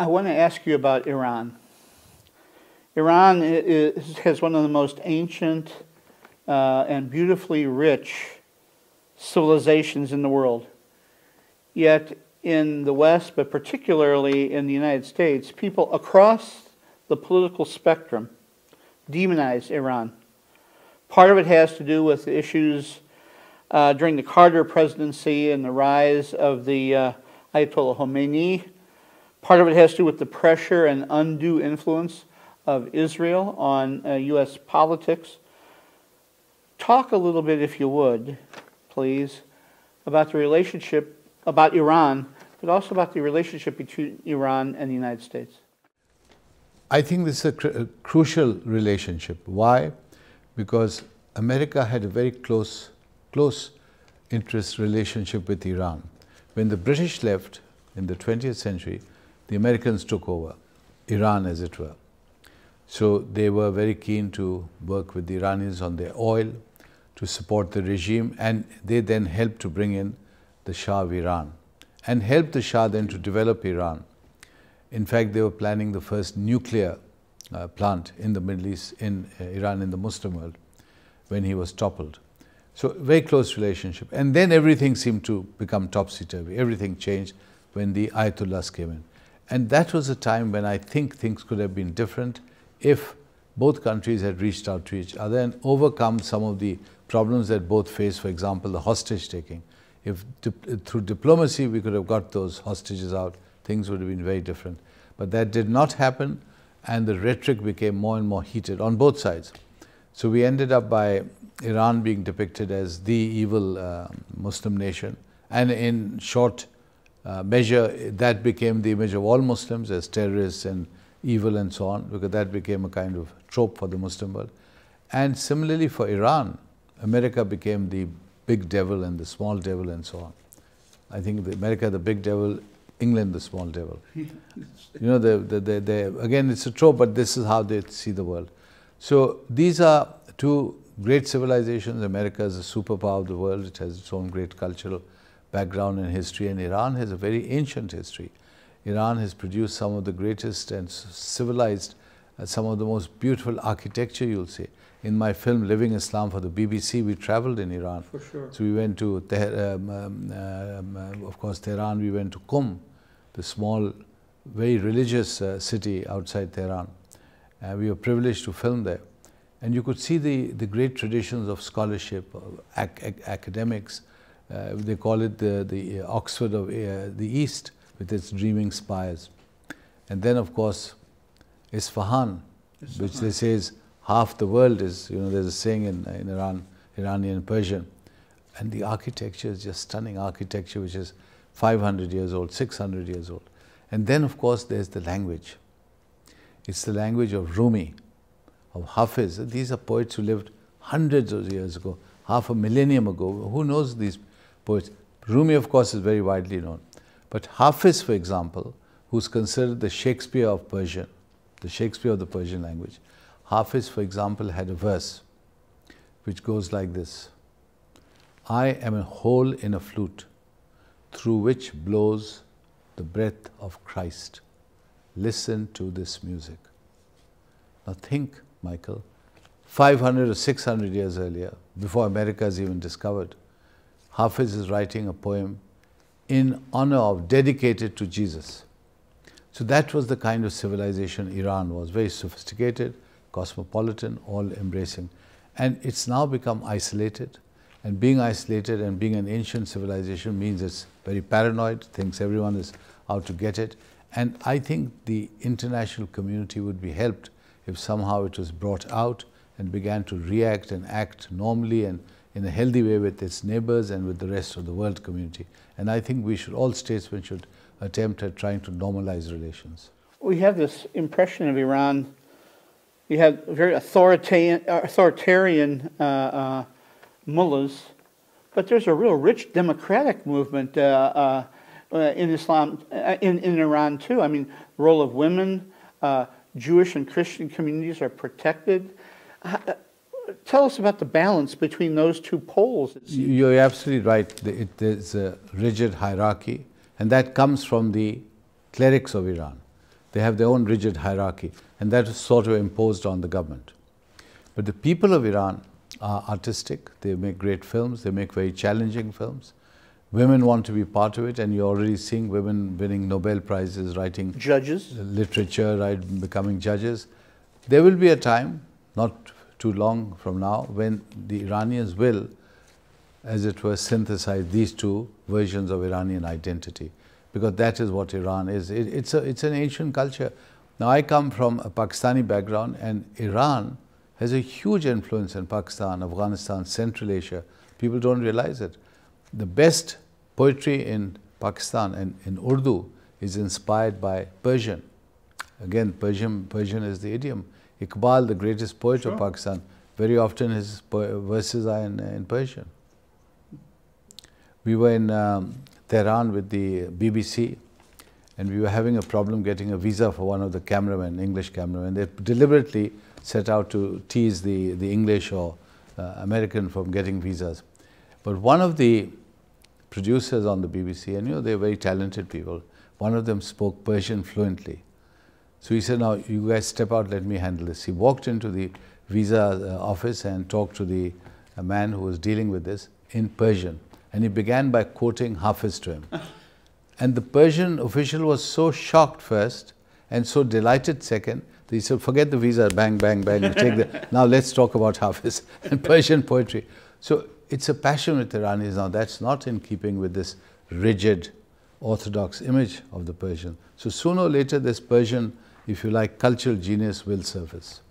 I want to ask you about Iran. Iran is, has one of the most ancient uh, and beautifully rich civilizations in the world. Yet in the West, but particularly in the United States, people across the political spectrum demonize Iran. Part of it has to do with issues uh, during the Carter presidency and the rise of the uh, Ayatollah Khomeini Part of it has to do with the pressure and undue influence of Israel on uh, U.S. politics. Talk a little bit, if you would, please, about the relationship, about Iran, but also about the relationship between Iran and the United States. I think this is a, cr a crucial relationship. Why? Because America had a very close, close interest relationship with Iran. When the British left in the 20th century, the Americans took over Iran, as it were. So they were very keen to work with the Iranians on their oil to support the regime, and they then helped to bring in the Shah of Iran and helped the Shah then to develop Iran. In fact, they were planning the first nuclear uh, plant in the Middle East, in uh, Iran, in the Muslim world, when he was toppled. So, very close relationship. And then everything seemed to become topsy turvy. Everything changed when the Ayatollahs came in. And that was a time when I think things could have been different if both countries had reached out to each other and overcome some of the problems that both face, for example, the hostage taking. If through diplomacy we could have got those hostages out, things would have been very different. But that did not happen, and the rhetoric became more and more heated on both sides. So we ended up by Iran being depicted as the evil uh, Muslim nation, and in short, uh, measure, that became the image of all Muslims as terrorists and evil and so on, because that became a kind of trope for the Muslim world. And similarly for Iran, America became the big devil and the small devil and so on. I think America the big devil, England the small devil. you know, they, they, they, they, again, it's a trope, but this is how they see the world. So these are two great civilizations. America is a superpower of the world. It has its own great cultural background in history, and Iran has a very ancient history. Iran has produced some of the greatest and civilized, uh, some of the most beautiful architecture you'll see. In my film Living Islam for the BBC, we traveled in Iran. For sure. So we went to, Teher, um, um, um uh, of course, Tehran, we went to Qum, the small, very religious uh, city outside Tehran. we were privileged to film there. And you could see the, the great traditions of scholarship, uh, ac ac academics, uh, they call it the, the uh, Oxford of uh, the East with its dreaming spires. And then, of course, Isfahan, Isfahan, which they say is half the world is, you know, there's a saying in, uh, in Iran, Iranian Persian. And the architecture is just stunning architecture, which is 500 years old, 600 years old. And then, of course, there's the language. It's the language of Rumi, of Hafiz. These are poets who lived hundreds of years ago, half a millennium ago. Who knows these poets. Rumi, of course, is very widely known. But Hafiz, for example, who's considered the Shakespeare of Persian, the Shakespeare of the Persian language, Hafiz, for example, had a verse which goes like this I am a hole in a flute through which blows the breath of Christ. Listen to this music. Now think, Michael, 500 or 600 years earlier, before America is even discovered, Hafiz is writing a poem in honor of, dedicated to Jesus. So that was the kind of civilization Iran was, very sophisticated, cosmopolitan, all embracing. And it's now become isolated. And being isolated and being an ancient civilization means it's very paranoid, thinks everyone is out to get it. And I think the international community would be helped if somehow it was brought out and began to react and act normally and in a healthy way with its neighbors and with the rest of the world community. And I think we should, all statesmen should attempt at trying to normalize relations. We have this impression of Iran, you have very authoritarian, authoritarian uh, uh, mullahs, but there's a real rich democratic movement uh, uh in Islam, uh, in, in Iran too. I mean, role of women, uh, Jewish and Christian communities are protected tell us about the balance between those two poles. You're absolutely right. It is a rigid hierarchy, and that comes from the clerics of Iran. They have their own rigid hierarchy, and that is sort of imposed on the government. But the people of Iran are artistic. They make great films. They make very challenging films. Women want to be part of it, and you're already seeing women winning Nobel prizes, writing judges, literature, right, becoming judges. There will be a time, not too long from now when the Iranians will, as it were, synthesize these two versions of Iranian identity because that is what Iran is. It, it's, a, it's an ancient culture. Now, I come from a Pakistani background and Iran has a huge influence in Pakistan, Afghanistan, Central Asia. People don't realize it. The best poetry in Pakistan and in Urdu is inspired by Persian. Again, Persian, Persian is the idiom. Iqbal, the greatest poet sure. of Pakistan, very often his verses are in, in Persian. We were in um, Tehran with the BBC and we were having a problem getting a visa for one of the cameramen, English cameramen. They deliberately set out to tease the, the English or uh, American from getting visas. But one of the producers on the BBC, and you know, they're very talented people, one of them spoke Persian fluently. So he said, now you guys step out, let me handle this. He walked into the visa uh, office and talked to the uh, man who was dealing with this in Persian. And he began by quoting Hafiz to him. and the Persian official was so shocked first and so delighted second, he said, forget the visa, bang, bang, bang, take the, now let's talk about Hafiz and Persian poetry. So it's a passion with Iranis now. That's not in keeping with this rigid orthodox image of the Persian. So sooner or later this Persian if you like, cultural genius will surface.